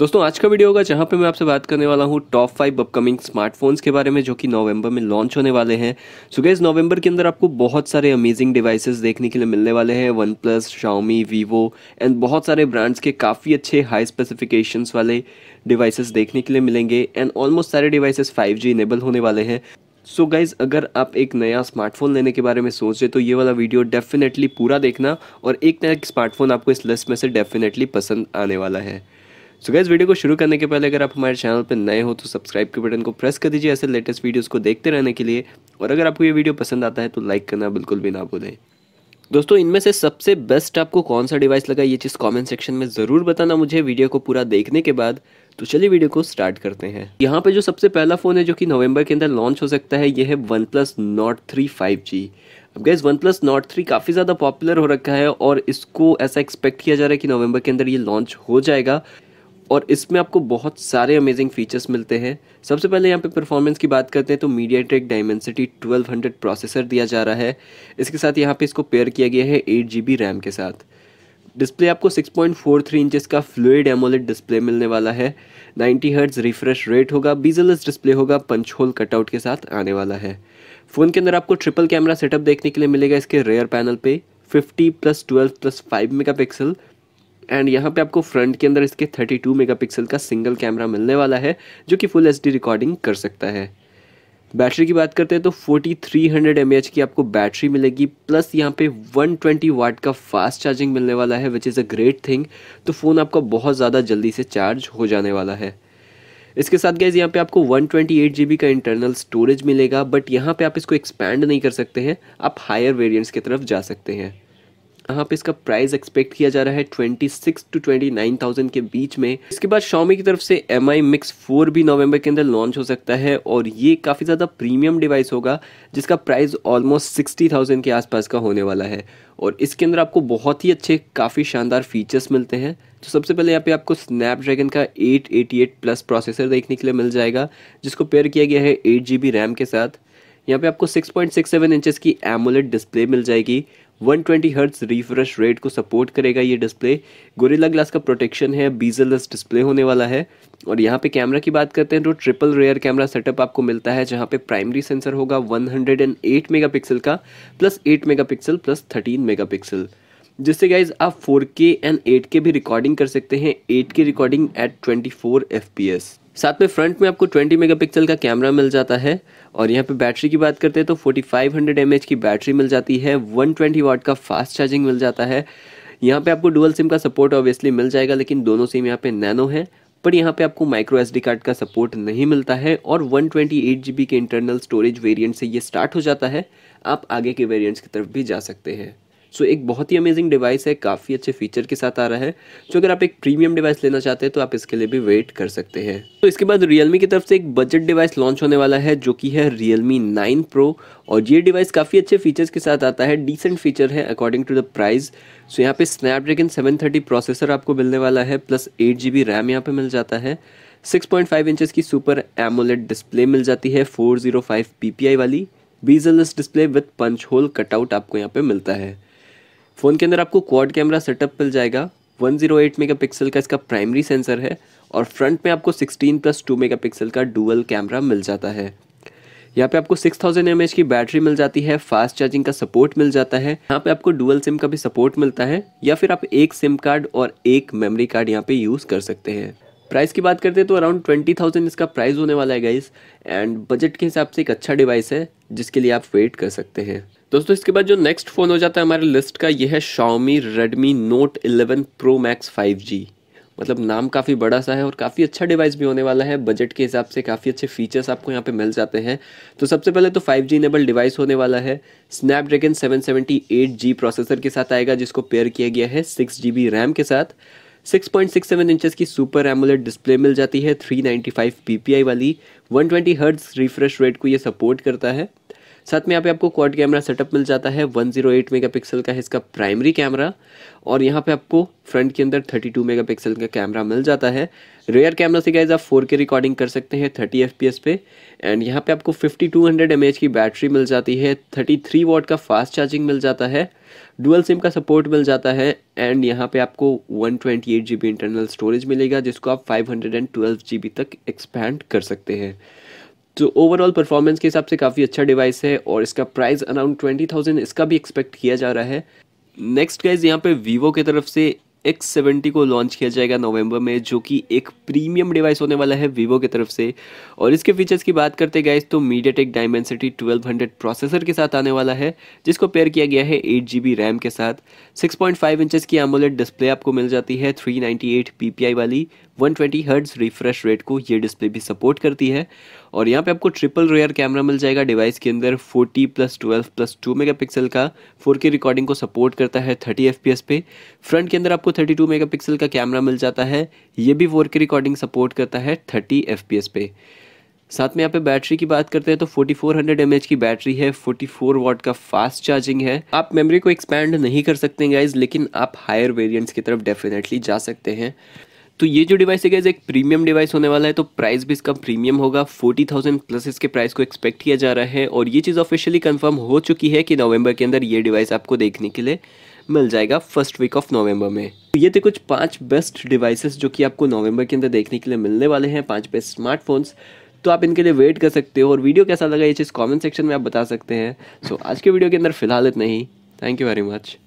दोस्तों आज का वीडियो होगा जहां पे मैं आपसे बात करने वाला हूं टॉप फाइव अपकमिंग स्मार्टफोन्स के बारे में जो कि नवंबर में लॉन्च होने वाले हैं सो गैस नवंबर के अंदर आपको बहुत सारे अमेजिंग डिवाइसेस देखने के लिए मिलने वाले हैं OnePlus Xiaomi Vivo and बहुत सारे ब्रांड्स के काफ़ी अच्छे हाई स्पेसिफिकेशंस वाले डिवाइसेज देखने के लिए मिलेंगे एंड ऑलमोस्ट सारे डिवाइसेज फाइव इनेबल होने वाले हैं सो so गाइज़ अगर आप एक नया स्मार्टफोन लेने के बारे में सोच रहे तो ये वाला वीडियो डेफिनेटली पूरा देखना और एक नया स्मार्टफोन आपको इस लिस्ट में से डेफिनेटली पसंद आने वाला है सो गैस वीडियो को शुरू करने के पहले अगर आप हमारे चैनल पर नए हो तो सब्सक्राइब के बटन को प्रेस कर दीजिए ऐसे लेटेस्ट वीडियोस को देखते रहने के लिए और अगर आपको ये वीडियो पसंद आता है तो लाइक करना बिल्कुल भी ना भूलें दोस्तों इनमें से सबसे बेस्ट आपको कौन सा डिवाइस लगा ये चीज़ कमेंट सेक्शन में ज़रूर बताना मुझे वीडियो को पूरा देखने के बाद तो चलिए वीडियो को स्टार्ट करते हैं यहाँ पे जो सबसे पहला फ़ोन है जो कि नवंबर के अंदर लॉन्च हो सकता है ये है OnePlus Nord three five G अब guys OnePlus Nord three काफ़ी ज़्यादा पॉपुलर हो रखा है और इसको ऐसा एक्सपेक्ट किया जा रहा है कि नवंबर के अंदर ये लॉन्च हो जाएगा और इसमें आपको बहुत सारे अमेजिंग फीचर्स मिलते हैं सबसे पहले यहाँ पे परफॉर्मेंस की बात करते हैं तो MediaTek Dimensity twelve hundred processor दिया जा रहा है इसके साथ यहाँ पे इसको पेयर किया गया है एट जी बी रैम के साथ डिस्प्ले आपको six point four three inches का फ्लूड एमोलेट डिस्प्ले मिलने वाला है नाइन्टी हर्ट्स रिफ्रेश रेट होगा बीजलेस डिस्प्ले होगा पंच होल कटआउट के साथ आने वाला है फ़ोन के अंदर आपको ट्रिपल कैमरा सेटअप देखने के लिए मिलेगा इसके रेयर पैनल पे fifty plus twelve plus mega pixel and यहाँ पे आपको फ्रंट के अंदर इसके 32 मेगापिक्सल का सिंगल कैमरा मिलने वाला है जो कि फुल एच रिकॉर्डिंग कर सकता है बैटरी की बात करते हैं तो 4300 थ्री की आपको बैटरी मिलेगी प्लस यहाँ पे 120 वाट का फास्ट चार्जिंग मिलने वाला है which is a great thing तो फ़ोन आपका बहुत ज़्यादा जल्दी से चार्ज हो जाने वाला है इसके साथ गैज यहाँ पे आपको वन ट्वेंटी का इंटरनल स्टोरेज मिलेगा बट यहाँ पे आप इसको एक्सपैंड नहीं कर सकते हैं आप हायर वेरिएंट्स की तरफ जा सकते हैं यहाँ पे इसका प्राइस एक्सपेक्ट किया जा रहा है 26 टू 29,000 के बीच में इसके बाद शॉमी की तरफ से एम आई मिक्स फोर भी नवंबर के अंदर लॉन्च हो सकता है और ये काफ़ी ज़्यादा प्रीमियम डिवाइस होगा जिसका प्राइस ऑलमोस्ट 60,000 के आसपास का होने वाला है और इसके अंदर आपको बहुत ही अच्छे काफ़ी शानदार फीचर्स मिलते हैं तो सबसे पहले यहाँ पे आपको स्नैपड्रैगन का 888 प्लस प्रोसेसर देखने के लिए मिल जाएगा जिसको पेयर किया गया है एट जी रैम के साथ यहाँ पे आपको 6.67 पॉइंट इंचेस की एमोलेड डिस्प्ले मिल जाएगी one twenty hertz refresh rate को सपोर्ट करेगा ये डिस्प्ले गोरिल्ला ग्लास का प्रोटेक्शन है बीजलस डिस्प्ले होने वाला है और यहाँ पे कैमरा की बात करते हैं तो ट्रिपल रेयर कैमरा सेटअप आपको मिलता है जहाँ पे प्राइमरी सेंसर होगा 108 मेगापिक्सल का प्लस 8 मेगापिक्सल प्लस 13 मेगापिक्सल जिससे गाइज आप 4K एंड 8K भी रिकॉर्डिंग कर सकते हैं 8K रिकॉर्डिंग एट 24 FPS साथ में फ्रंट में आपको 20 मेगापिक्सल का कैमरा मिल जाता है और यहाँ पे बैटरी की बात करते हैं तो 4500 फाइव की बैटरी मिल जाती है 120 वाट का फास्ट चार्जिंग मिल जाता है यहाँ पे आपको डुअल सिम का सपोर्ट ऑब्वियसली मिल जाएगा लेकिन दोनों सिम यहाँ पे नैनो है पर यहाँ पे आपको माइक्रो एस कार्ड का सपोर्ट नहीं मिलता है और वन ट्वेंटी के इंटरनल स्टोरेज वेरियंट से ये स्टार्ट हो जाता है आप आगे के वेरियंट्स की तरफ भी जा सकते हैं सो एक बहुत ही अमेजिंग डिवाइस है काफ़ी अच्छे फीचर के साथ आ रहा है जो अगर आप एक प्रीमियम डिवाइस लेना चाहते हैं तो आप इसके लिए भी वेट कर सकते हैं तो इसके बाद रियलमी की तरफ से एक बजट डिवाइस लॉन्च होने वाला है जो कि है रियलमी नाइन प्रो और ये डिवाइस काफ़ी अच्छे फीचर्स के साथ आता है डिसेंट फीचर है according to the price so यहाँ पे स्नैपड्रैगन 730 प्रोसेसर आपको मिलने वाला है plus eight G B RAM यहाँ पर मिल जाता है 6.5 इंचज की सुपर एमोलेट डिस्प्ले मिल जाती है 405 ppi वाली bezelless display with punch hole cutout आपको यहाँ पे मिलता है फ़ोन के अंदर आपको क्वाड कैमरा सेटअप मिल जाएगा 108 मेगापिक्सल का इसका प्राइमरी सेंसर है और फ्रंट में आपको 16 प्लस टू मेगा का डुअल कैमरा मिल जाता है यहाँ पे आपको 6000 थाउजेंड की बैटरी मिल जाती है फास्ट चार्जिंग का सपोर्ट मिल जाता है यहाँ पे आपको डुअल सिम का भी सपोर्ट मिलता है या फिर आप एक सिम कार्ड और एक मेमोरी कार्ड यहाँ पे यूज़ कर सकते हैं प्राइस की बात करते हैं तो अराउंड ट्वेंटी थाउजेंड इसका प्राइस होने वाला है गाइस एंड बजट के हिसाब से एक अच्छा डिवाइस है जिसके लिए आप वेट कर सकते हैं दोस्तों इसके बाद जो नेक्स्ट फ़ोन हो जाता है हमारे लिस्ट का यह है Xiaomi Redmi Note eleven Pro Max G मतलब नाम काफ़ी बड़ा सा है और काफ़ी अच्छा डिवाइस भी होने वाला है बजट के हिसाब से काफ़ी अच्छे फीचर्स आपको यहाँ पे मिल जाते हैं तो सबसे पहले तो 5G जी इनेबल डिवाइस होने वाला है स्नैपड्रैगन 778G प्रोसेसर के साथ आएगा जिसको पेयर किया गया है सिक्स जी रैम के साथ 6.67 इंचेस की सुपर एमुलेट डिस्प्ले मिल जाती है 395 ppi वाली 120 हर्ट्ज रिफ्रेश रेट को ये सपोर्ट करता है साथ में यहाँ पे आपको क्वाड कैमरा सेटअप मिल जाता है 108 मेगापिक्सल का है इसका प्राइमरी कैमरा और यहाँ पे आपको फ्रंट के अंदर 32 मेगापिक्सल का कैमरा मिल जाता है रेयर कैमरा से गाइज आप 4K रिकॉर्डिंग कर सकते हैं 30 एफ पे एंड यहाँ पे आपको 5200 टू की बैटरी मिल जाती है 33 वॉट का फास्ट चार्जिंग मिल जाता है डुअल सिम का सपोर्ट मिल जाता है एंड यहाँ पे आपको 128 GB इंटरनल स्टोरेज मिलेगा जिसको आप 512 GB तक एक्सपैंड कर सकते हैं तो ओवरऑल परफॉर्मेंस के हिसाब से काफ़ी अच्छा डिवाइस है और इसका प्राइस अराउंड ट्वेंटी थाउजेंड इसका भी एक्सपेक्ट किया जा रहा है नेक्स्ट गाइज यहाँ पे वीवो की तरफ से एक्स सेवेंटी को लॉन्च किया जाएगा नवंबर में जो कि एक प्रीमियम डिवाइस होने वाला है वीवो की तरफ से और इसके फीचर्स की बात करते गए तो MediaTek Dimensity twelve hundred processor के साथ आने वाला है जिसको पेयर किया गया है एट जी बी रैम के साथ सिक्स पॉइंट फाइव इंचज़ की एमोलेट डिस्प्ले आपको मिल जाती है three ninety eight P P I वाली 120 ट्वेंटी हर्ट्स रिफ्रेश रेट को ये डिस्प्ले भी सपोर्ट करती है और यहाँ पे आपको ट्रिपल रेयर कैमरा मिल जाएगा डिवाइस के अंदर 40 प्लस 12 प्लस 2 मेगापिक्सल का 4K रिकॉर्डिंग को सपोर्ट करता है 30 fps पे फ्रंट के अंदर आपको 32 मेगापिक्सल का कैमरा मिल जाता है ये भी 4K रिकॉर्डिंग सपोर्ट करता है 30 fps पे साथ में यहाँ पे बैटरी की बात करते हैं तो 4400 हंड्रेड की बैटरी है 44 वॉट का फास्ट चार्जिंग है आप मेमोरी को एक्सपैंड नहीं कर सकते हैं गाइज लेकिन आप हायर वेरिएंट्स की तरफ डेफिनेटली जा सकते हैं तो ये जो डिवाइस है एक प्रीमियम डिवाइस होने वाला है तो प्राइस भी इसका प्रीमियम होगा फोर्टी थाउजेंड प्लस इसके प्राइस को एक्सपेक्ट किया जा रहा है और ये चीज़ ऑफिशियली कंफर्म हो चुकी है कि नवंबर के अंदर ये डिवाइस आपको देखने के लिए मिल जाएगा फर्स्ट वीक ऑफ नवंबर में तो ये थे कुछ पांच बेस्ट डिवाइसेस जो कि आपको नवंबर के अंदर देखने के लिए मिलने वाले हैं पांच बेस्ट स्मार्टफोन्स तो आप इनके लिए वेट कर सकते हो और वीडियो कैसा लगा ये चीज़ कॉमेंट सेक्शन में आप बता सकते हैं सो so, आज के वीडियो के अंदर फिलहाल इतना ही थैंक यू वेरी मच